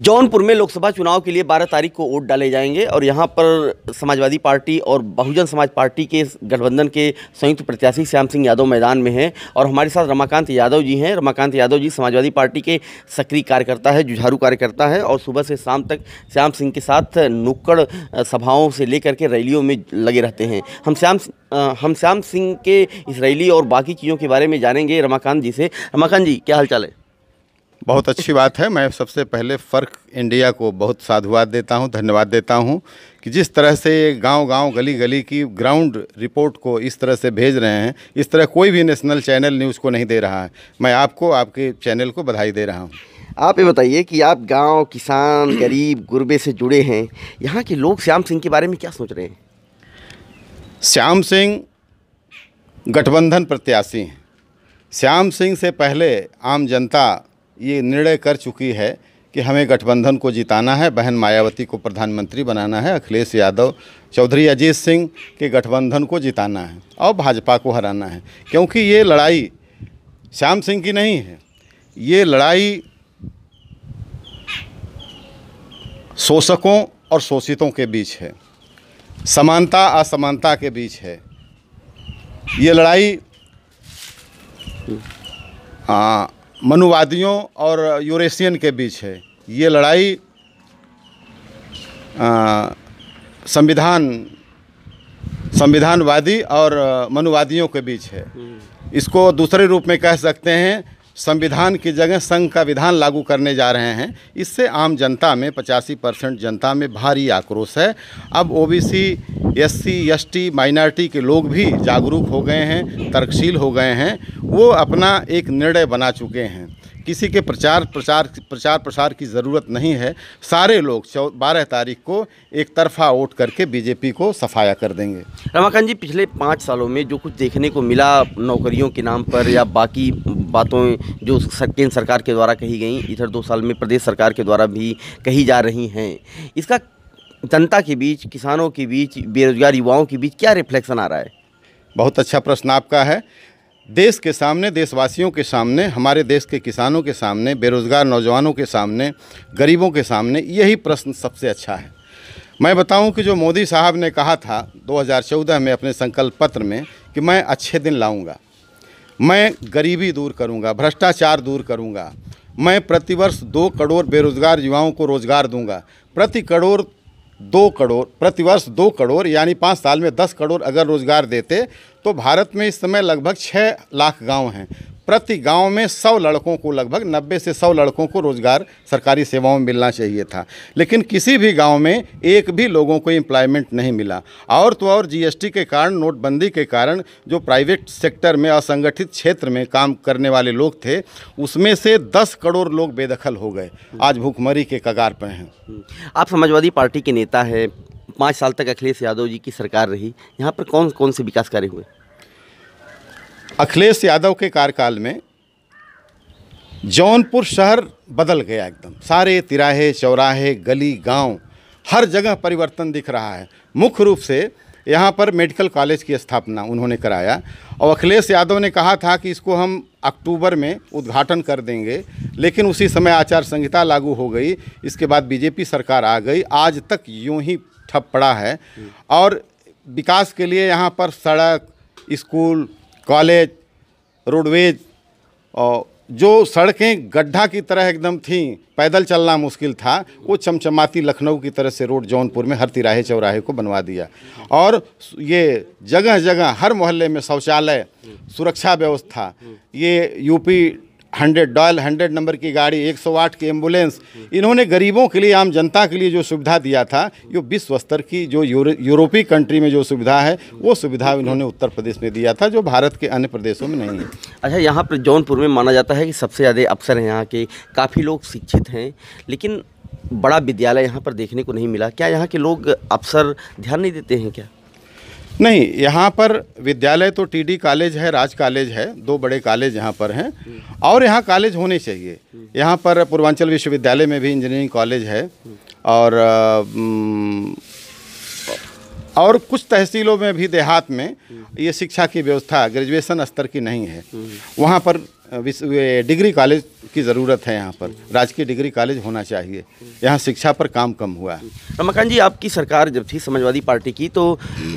जौनपुर में लोकसभा चुनाव के लिए 12 तारीख को वोट डाले जाएंगे और यहाँ पर समाजवादी पार्टी और बहुजन समाज पार्टी के गठबंधन के संयुक्त प्रत्याशी श्याम सिंह यादव मैदान में हैं और हमारे साथ रमाकांत यादव जी हैं रमाकांत यादव जी समाजवादी पार्टी के सक्रिय कार्यकर्ता है जुझारू कार्यकर्ता है और सुबह से शाम तक श्याम सिंह के साथ नुक्कड़ सभाओं से लेकर के रैलियों में लगे रहते हैं हम श्याम हम श्याम सिंह के इस रैली और बाकी चीज़ों के बारे में जानेंगे रमाकांत जी से रमाकांत जी क्या हाल है बहुत अच्छी बात है मैं सबसे पहले फ़र्क इंडिया को बहुत साधुवाद देता हूं धन्यवाद देता हूं कि जिस तरह से गांव-गांव गली-गली की ग्राउंड रिपोर्ट को इस तरह से भेज रहे हैं इस तरह कोई भी नेशनल चैनल न्यूज़ को नहीं दे रहा है मैं आपको आपके चैनल को बधाई दे रहा हूँ आप ये बताइए कि आप गाँव किसान गरीब गुरबे से जुड़े हैं यहाँ के लोग श्याम सिंह के बारे में क्या सोच रहे हैं श्याम सिंह गठबंधन प्रत्याशी हैं श्याम सिंह से पहले आम जनता ये निर्णय कर चुकी है कि हमें गठबंधन को जिताना है बहन मायावती को प्रधानमंत्री बनाना है अखिलेश यादव चौधरी अजीत सिंह के गठबंधन को जिताना है और भाजपा को हराना है क्योंकि ये लड़ाई श्याम सिंह की नहीं है ये लड़ाई शोषकों और शोषितों के बीच है समानता असमानता के बीच है ये लड़ाई आ, हाँ, मनुवादियों और यूरेशियन के बीच है ये लड़ाई संविधान संविधानवादी और मनुवादियों के बीच है हम्म। इसको दूसरे रूप में कह सकते हैं संविधान की जगह संघ का विधान लागू करने जा रहे हैं इससे आम जनता में पचासी परसेंट जनता में भारी आक्रोश है अब ओबीसी एससी एसटी माइनॉरिटी के लोग भी जागरूक हो गए हैं तर्कशील हो गए हैं वो अपना एक निर्णय बना चुके हैं किसी के प्रचार प्रचार प्रचार प्रसार की ज़रूरत नहीं है सारे लोग चौ बारह तारीख को एक तरफा वोट करके बीजेपी को सफाया कर देंगे रमाकांत जी पिछले पाँच सालों में जो कुछ देखने को मिला नौकरियों के नाम पर या बाकी बातों जो केंद्र सरकार के द्वारा कही गई इधर दो साल में प्रदेश सरकार के द्वारा भी कही जा रही हैं इसका जनता के बीच किसानों के बीच बेरोजगार युवाओं के बीच क्या रिफ्लेक्शन आ रहा है बहुत अच्छा प्रश्न आपका है देश के सामने देशवासियों के सामने हमारे देश के किसानों के सामने बेरोज़गार नौजवानों के सामने गरीबों के सामने यही प्रश्न सबसे अच्छा है मैं बताऊं कि जो मोदी साहब ने कहा था 2014 में अपने संकल्प पत्र में कि मैं अच्छे दिन लाऊंगा मैं गरीबी दूर करूंगा भ्रष्टाचार दूर करूंगा मैं प्रतिवर्ष दो करोड़ बेरोजगार युवाओं को रोजगार दूंगा प्रति करोड़ दो करोड़ प्रतिवर्ष दो करोड़ यानी पाँच साल में दस करोड़ अगर रोजगार देते तो भारत में इस समय लगभग छः लाख गांव हैं प्रति गांव में सौ लड़कों को लगभग नब्बे से सौ लड़कों को रोज़गार सरकारी सेवाओं में मिलना चाहिए था लेकिन किसी भी गांव में एक भी लोगों को एम्प्लॉयमेंट नहीं मिला और तो और जीएसटी के कारण नोटबंदी के कारण जो प्राइवेट सेक्टर में असंगठित क्षेत्र में काम करने वाले लोग थे उसमें से दस करोड़ लोग बेदखल हो गए आज भूखमरी के कगार पर हैं आप समाजवादी पार्टी के नेता हैं पाँच साल तक अखिलेश यादव जी की सरकार रही यहाँ पर कौन कौन से विकास कार्य हुए अखिलेश यादव के कार्यकाल में जौनपुर शहर बदल गया एकदम सारे तिराहे चौराहे गली गांव हर जगह परिवर्तन दिख रहा है मुख्य रूप से यहाँ पर मेडिकल कॉलेज की स्थापना उन्होंने कराया और अखिलेश यादव ने कहा था कि इसको हम अक्टूबर में उद्घाटन कर देंगे लेकिन उसी समय आचार संहिता लागू हो गई इसके बाद बीजेपी सरकार आ गई आज तक यूं ही ठप पड़ा है और विकास के लिए यहाँ पर सड़क स्कूल कॉलेज रोडवेज और जो सड़कें गड्ढा की तरह एकदम थीं पैदल चलना मुश्किल था वो चमचमाती लखनऊ की तरह से रोड जौनपुर में हर तिराहे चौराहे को बनवा दिया और ये जगह जगह हर मोहल्ले में शौचालय सुरक्षा व्यवस्था ये UP hundred dial hundred number की गाड़ी एक सौ आठ की एम्बुलेंस इन्होंने गरीबों के लिए आम जनता के लिए जो सुविधा दिया था ये विश्व स्तर की जो यूरोपीय कंट्री में जो सुविधा है वो सुविधा इन्होंने उत्तर प्रदेश में दिया था जो भारत के अन्य प्रदेशों में नहीं है अच्छा यहाँ पर जौनपुर में माना जाता है कि सबसे ज़्यादा अवसर हैं यहाँ के काफ़ी लोग शिक्षित हैं लेकिन बड़ा विद्यालय यहाँ पर देखने को नहीं मिला क्या यहाँ के लोग अवसर ध्यान नहीं देते हैं क्या नहीं यहाँ पर विद्यालय तो टीडी कॉलेज है राज कॉलेज है दो बड़े कॉलेज यहाँ पर हैं और यहाँ कॉलेज होने चाहिए यहाँ पर पूर्वांचल विश्वविद्यालय में भी इंजीनियरिंग कॉलेज है और और कुछ तहसीलों में भी देहात में ये शिक्षा की व्यवस्था ग्रेजुएशन स्तर की नहीं है वहाँ पर डिग्री कॉलेज की ज़रूरत है यहाँ पर राजकीय डिग्री कॉलेज होना चाहिए यहाँ शिक्षा पर काम कम हुआ है रमाकांत जी आपकी सरकार जब थी समाजवादी पार्टी की तो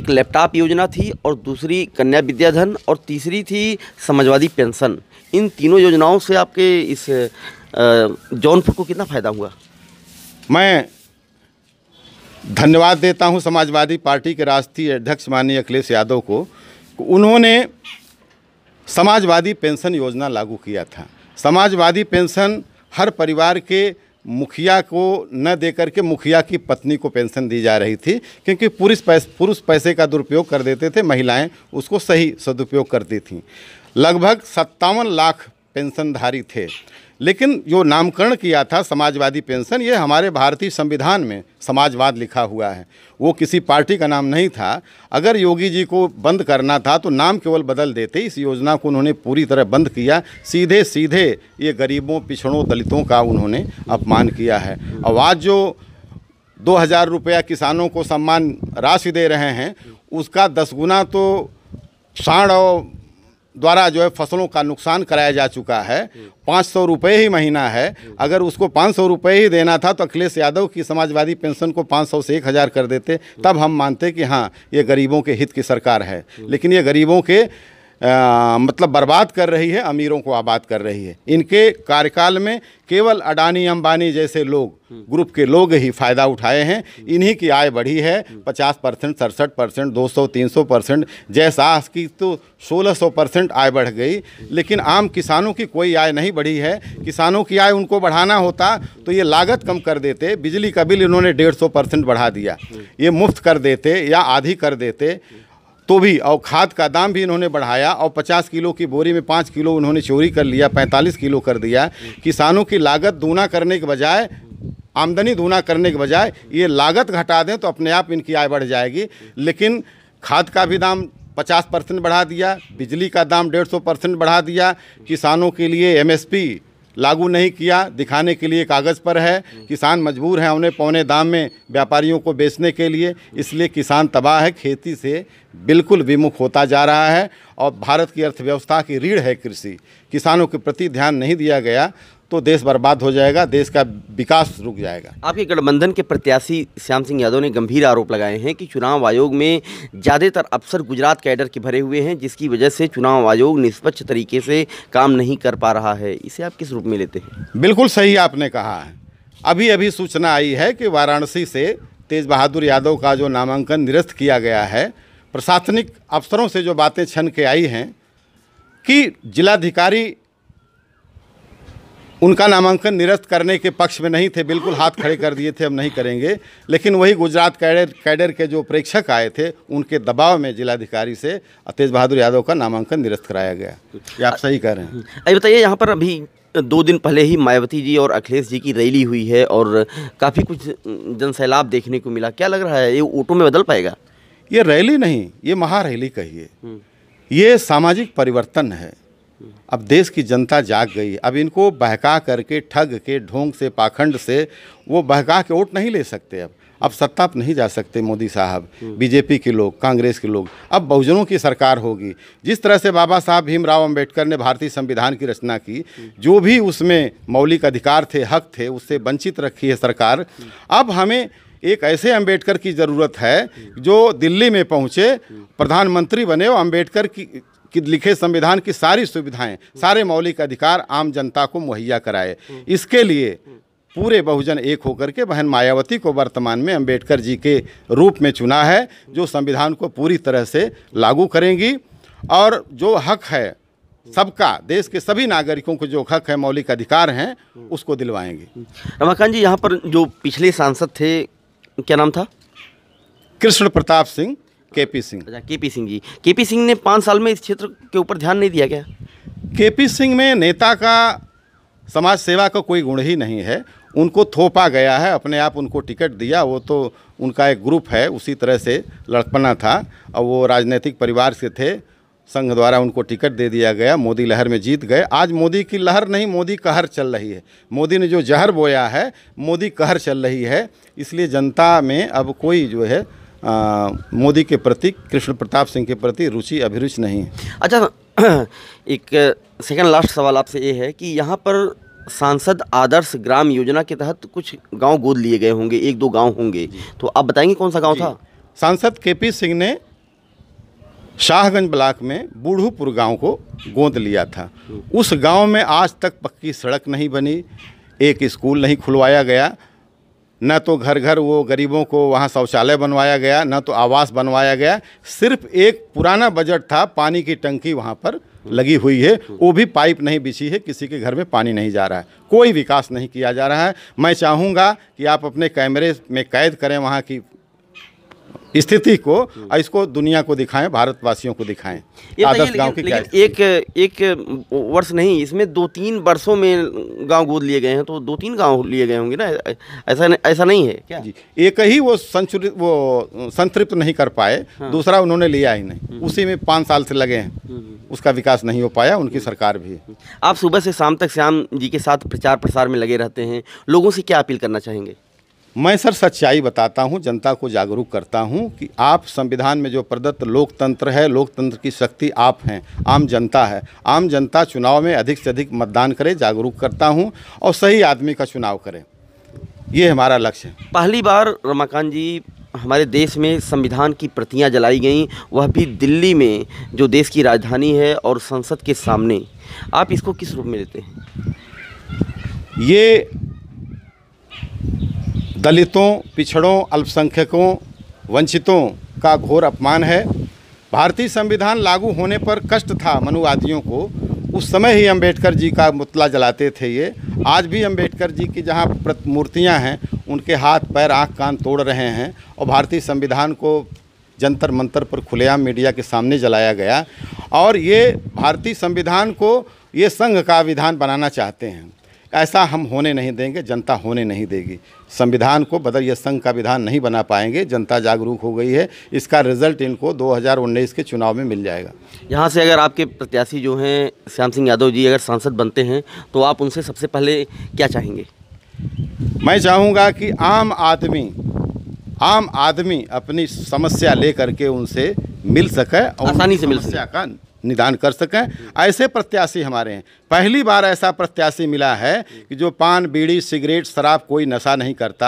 एक लैपटॉप योजना थी और दूसरी कन्या विद्याधन और तीसरी थी समाजवादी पेंशन इन तीनों योजनाओं से आपके इस जौनपुर को कितना फ़ायदा हुआ मैं धन्यवाद देता हूँ समाजवादी पार्टी के राष्ट्रीय अध्यक्ष माननीय अखिलेश यादव को उन्होंने समाजवादी पेंशन योजना लागू किया था समाजवादी पेंशन हर परिवार के मुखिया को न देकर के मुखिया की पत्नी को पेंशन दी जा रही थी क्योंकि पुरुष पैसे पुरुष पैसे का दुरुपयोग कर देते थे महिलाएं उसको सही सदुपयोग करती थीं लगभग सत्तावन लाख पेंशनधारी थे लेकिन जो नामकरण किया था समाजवादी पेंशन ये हमारे भारतीय संविधान में समाजवाद लिखा हुआ है वो किसी पार्टी का नाम नहीं था अगर योगी जी को बंद करना था तो नाम केवल बदल देते इस योजना को उन्होंने पूरी तरह बंद किया सीधे सीधे ये गरीबों पिछड़ों दलितों का उन्होंने अपमान किया है और आज जो दो हज़ार रुपया किसानों को सम्मान राशि दे रहे हैं उसका दस गुना तो साढ़ और द्वारा जो है फसलों का नुकसान कराया जा चुका है पाँच सौ रुपये ही महीना है अगर उसको पाँच सौ रुपये ही देना था तो अखिलेश यादव की समाजवादी पेंशन को पाँच सौ से एक हज़ार कर देते तब हम मानते कि हाँ ये गरीबों के हित की सरकार है लेकिन ये गरीबों के आ, मतलब बर्बाद कर रही है अमीरों को आबाद कर रही है इनके कार्यकाल में केवल अडानी अंबानी जैसे लोग ग्रुप के लोग ही फ़ायदा उठाए हैं इन्हीं की आय बढ़ी है 50 परसेंट सड़सठ परसेंट दो सौ तीन सौ परसेंट जैसा की तो 1600 परसेंट आय बढ़ गई लेकिन आम किसानों की कोई आय नहीं बढ़ी है किसानों की आय उनको बढ़ाना होता तो ये लागत कम कर देते बिजली का बिल इन्होंने डेढ़ सौ परसेंट बढ़ा दिया ये मुफ्त कर देते या आधी कर देते तो भी और खाद का दाम भी इन्होंने बढ़ाया और 50 किलो की बोरी में 5 किलो उन्होंने चोरी कर लिया 45 किलो कर दिया किसानों की लागत दूना करने के बजाय आमदनी दूना करने के बजाय ये लागत घटा दें तो अपने आप इनकी आय बढ़ जाएगी लेकिन खाद का भी दाम पचास परसेंट बढ़ा दिया बिजली का दाम डेढ़ सौ परसेंट बढ़ा दिया किसानों के लिए एम लागू नहीं किया दिखाने के लिए कागज़ पर है किसान मजबूर हैं उन्हें पौने दाम में व्यापारियों को बेचने के लिए इसलिए किसान तबाह है खेती से बिल्कुल विमुख होता जा रहा है और भारत की अर्थव्यवस्था की रीढ़ है कृषि किसानों के प्रति ध्यान नहीं दिया गया तो देश बर्बाद हो जाएगा देश का विकास रुक जाएगा आपके गठबंधन के प्रत्याशी श्याम सिंह यादव ने गंभीर आरोप लगाए हैं कि चुनाव आयोग में ज़्यादातर अफसर गुजरात कैडर के भरे हुए हैं जिसकी वजह से चुनाव आयोग निष्पक्ष तरीके से काम नहीं कर पा रहा है इसे आप किस रूप में लेते हैं बिल्कुल सही आपने कहा है अभी अभी सूचना आई है कि वाराणसी से तेज बहादुर यादव का जो नामांकन निरस्त किया गया है प्रशासनिक अफसरों से जो बातें छन के आई हैं कि जिलाधिकारी उनका नामांकन निरस्त करने के पक्ष में नहीं थे बिल्कुल हाथ खड़े कर दिए थे हम नहीं करेंगे लेकिन वही गुजरात कैडर कैडर के जो प्रेक्षक आए थे उनके दबाव में जिलाधिकारी से तेज बहादुर यादव का नामांकन निरस्त कराया गया ये आप सही कह रहे हैं अरे अच्छा, बताइए यहाँ पर अभी दो दिन पहले ही मायावती जी और अखिलेश जी की रैली हुई है और काफ़ी कुछ जन सैलाब देखने को मिला क्या लग रहा है ये ऑटो में बदल पाएगा ये रैली नहीं ये महारैली कहिए हम्म। ये सामाजिक परिवर्तन है अब देश की जनता जाग गई अब इनको बहका करके ठग के ढोंग से पाखंड से वो बहका के वोट नहीं ले सकते अब अब सत्ता पर नहीं जा सकते मोदी साहब हम्म। बीजेपी के लोग कांग्रेस के लोग अब बहुजनों की सरकार होगी जिस तरह से बाबा साहब भीमराव अंबेडकर ने भारतीय संविधान की रचना की हम्म। जो भी उसमें मौलिक अधिकार थे हक थे उससे वंचित रखी है सरकार हम्म। अब हमें एक ऐसे अंबेडकर की ज़रूरत है जो दिल्ली में पहुँचे प्रधानमंत्री बने और अम्बेडकर की कि लिखे संविधान की सारी सुविधाएं सारे मौलिक अधिकार आम जनता को मुहैया कराए इसके लिए पूरे बहुजन एक होकर के बहन मायावती को वर्तमान में अंबेडकर जी के रूप में चुना है जो संविधान को पूरी तरह से लागू करेंगी और जो हक है सबका देश के सभी नागरिकों को जो हक है मौलिक अधिकार हैं उसको दिलवाएंगे रमाकांत जी यहाँ पर जो पिछले सांसद थे क्या नाम था कृष्ण प्रताप सिंह के पी सिंह अच्छा के पी सिंह जी के पी सिंह ने पाँच साल में इस क्षेत्र के ऊपर ध्यान नहीं दिया क्या के पी सिंह में नेता का समाज सेवा का कोई गुण ही नहीं है उनको थोपा गया है अपने आप उनको टिकट दिया वो तो उनका एक ग्रुप है उसी तरह से लड़कपना था और वो राजनीतिक परिवार से थे संघ द्वारा उनको टिकट दे दिया गया मोदी लहर में जीत गए आज मोदी की लहर नहीं मोदी कहर चल रही है मोदी ने जो जहर बोया है मोदी कहर चल रही है इसलिए जनता में अब कोई जो है मोदी के प्रति कृष्ण प्रताप सिंह के प्रति रुचि अभिरुचि नहीं अच्छा एक सेकंड लास्ट सवाल आपसे ये है कि यहाँ पर सांसद आदर्श ग्राम योजना के तहत कुछ गांव गोद लिए गए होंगे एक दो गांव होंगे तो आप बताएंगे कौन सा गांव था सांसद केपी सिंह ने शाहगंज ब्लाक में बूढ़ूपुर गांव को गोद लिया था हम्म। उस गांव में आज तक पक्की सड़क नहीं बनी एक स्कूल नहीं खुलवाया गया न तो घर घर वो गरीबों को वहाँ शौचालय बनवाया गया न तो आवास बनवाया गया सिर्फ एक पुराना बजट था पानी की टंकी वहाँ पर लगी हुई है वो भी पाइप नहीं बिछी है किसी के घर में पानी नहीं जा रहा है कोई विकास नहीं किया जा रहा है मैं चाहूँगा कि आप अपने कैमरे में कैद करें वहाँ की स्थिति को और इसको दुनिया को दिखाएं भारतवासियों को दिखाएं आदर्श गांव की क्या एक एक वर्ष नहीं इसमें दो तीन वर्षों में गांव गोद लिए गए हैं तो दो तीन गांव लिए गए होंगे ना ऐसा ऐसा नहीं है क्या जी एक ही वो संचुरित वो संतृप्त नहीं कर पाए हाँ। दूसरा उन्होंने लिया ही नहीं हम्म। उसी में पाँच साल से लगे हैं हम्म, हम्म, उसका विकास नहीं हो पाया उनकी सरकार भी आप सुबह से शाम तक श्याम जी के साथ प्रचार प्रसार में लगे रहते हैं लोगों से क्या अपील करना चाहेंगे मैं सर सच्चाई बताता हूं जनता को जागरूक करता हूं कि आप संविधान में जो प्रदत्त लोकतंत्र है लोकतंत्र की शक्ति आप हैं आम जनता है आम जनता चुनाव में अधिक से अधिक मतदान करे जागरूक करता हूं और सही आदमी का चुनाव करें ये हमारा लक्ष्य है पहली बार रमाकांत जी हमारे देश में संविधान की प्रतियां जलाई गईं वह भी दिल्ली में जो देश की राजधानी है और संसद के सामने आप इसको किस रूप में लेते हैं ये दलितों पिछड़ों अल्पसंख्यकों वंचितों का घोर अपमान है भारतीय संविधान लागू होने पर कष्ट था मनुवादियों को उस समय ही अंबेडकर जी का मुतला जलाते थे ये आज भी अंबेडकर जी की जहाँ प्रतिमूर्तियाँ हैं उनके हाथ पैर आँख कान तोड़ रहे हैं और भारतीय संविधान को जंतर मंतर पर खुलेआम मीडिया के सामने जलाया गया और ये भारतीय संविधान को ये संघ का विधान बनाना चाहते हैं ऐसा हम होने नहीं देंगे जनता होने नहीं देगी संविधान को बदल ये संघ का विधान नहीं बना पाएंगे जनता जागरूक हो गई है इसका रिजल्ट इनको 2019 के चुनाव में मिल जाएगा यहाँ से अगर आपके प्रत्याशी जो हैं श्याम सिंह यादव जी अगर सांसद बनते हैं तो आप उनसे सबसे पहले क्या चाहेंगे मैं चाहूँगा कि आम आदमी आम आदमी अपनी समस्या लेकर के उनसे मिल सके और आसानी से मिल सके निदान कर सकें ऐसे प्रत्याशी हमारे हैं पहली बार ऐसा प्रत्याशी मिला है कि जो पान बीड़ी सिगरेट शराब कोई नशा नहीं करता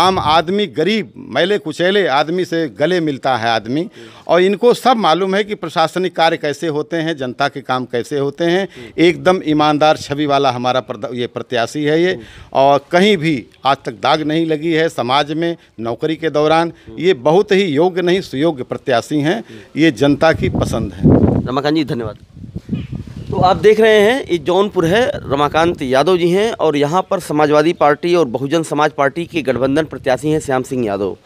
आम आदमी गरीब मैले कुचैले आदमी से गले मिलता है आदमी और इनको सब मालूम है कि प्रशासनिक कार्य कैसे होते हैं जनता के काम कैसे होते हैं एकदम ईमानदार छवि वाला हमारा ये प्रत्याशी है ये और कहीं भी आज तक दाग नहीं लगी है समाज में नौकरी के दौरान ये बहुत ही योग्य नहीं सुयोग्य प्रत्याशी हैं ये जनता की पसंद है रमाकांत जी धन्यवाद तो आप देख रहे हैं ये जौनपुर है रमाकांत यादव जी हैं और यहाँ पर समाजवादी पार्टी और बहुजन समाज पार्टी के गठबंधन प्रत्याशी हैं श्याम सिंह यादव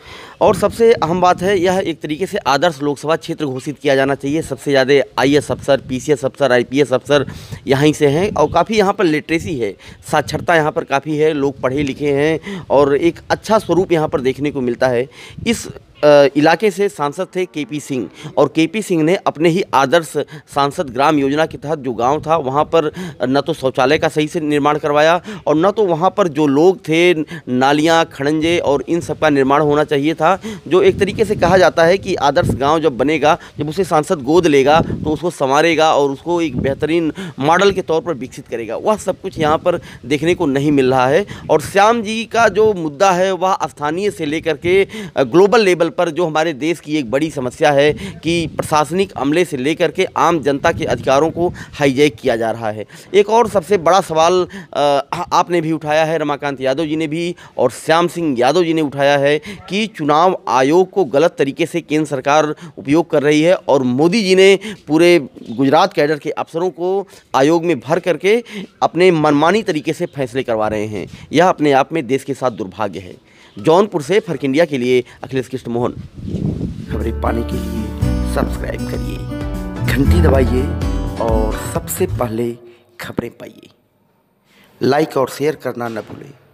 और सबसे अहम बात है यह एक तरीके से आदर्श लोकसभा क्षेत्र घोषित किया जाना चाहिए सबसे ज़्यादा आई अफसर पी अफसर आई अफसर यहीं से हैं और काफ़ी यहाँ पर लिटरेसी है साक्षरता यहाँ पर काफ़ी है लोग पढ़े लिखे हैं और एक अच्छा स्वरूप यहाँ पर देखने को मिलता है इस इलाके से सांसद थे केपी सिंह और केपी सिंह ने अपने ही आदर्श सांसद ग्राम योजना के तहत जो गांव था वहां पर न तो शौचालय का सही से निर्माण करवाया और न तो वहां पर जो लोग थे नालियां खड़ंजे और इन सब का निर्माण होना चाहिए था जो एक तरीके से कहा जाता है कि आदर्श गाँव जब बनेगा जब उसे सांसद गोद लेगा तो उसको संवारेगा और उसको एक बेहतरीन मॉडल के तौर पर विकसित करेगा वह सब कुछ यहाँ पर देखने को नहीं मिल रहा है और श्याम जी का जो मुद्दा है वह स्थानीय से लेकर के ग्लोबल लेवल लेवल पर जो हमारे देश की एक बड़ी समस्या है कि प्रशासनिक अमले से लेकर के आम जनता के अधिकारों को हाईजैक किया जा रहा है एक और सबसे बड़ा सवाल आपने भी उठाया है रमाकांत यादव जी ने भी और श्याम सिंह यादव जी ने उठाया है कि चुनाव आयोग को गलत तरीके से केंद्र सरकार उपयोग कर रही है और मोदी जी ने पूरे गुजरात कैडर के अफसरों को आयोग में भर करके अपने मनमानी तरीके से फैसले करवा रहे हैं यह अपने आप में देश के साथ दुर्भाग्य है जौनपुर से फर्क इंडिया के लिए अखिलेश कृष्ण मोहन खबरें पाने के लिए सब्सक्राइब करिए घंटी दबाइए और सबसे पहले खबरें पाइए लाइक और शेयर करना न भूलें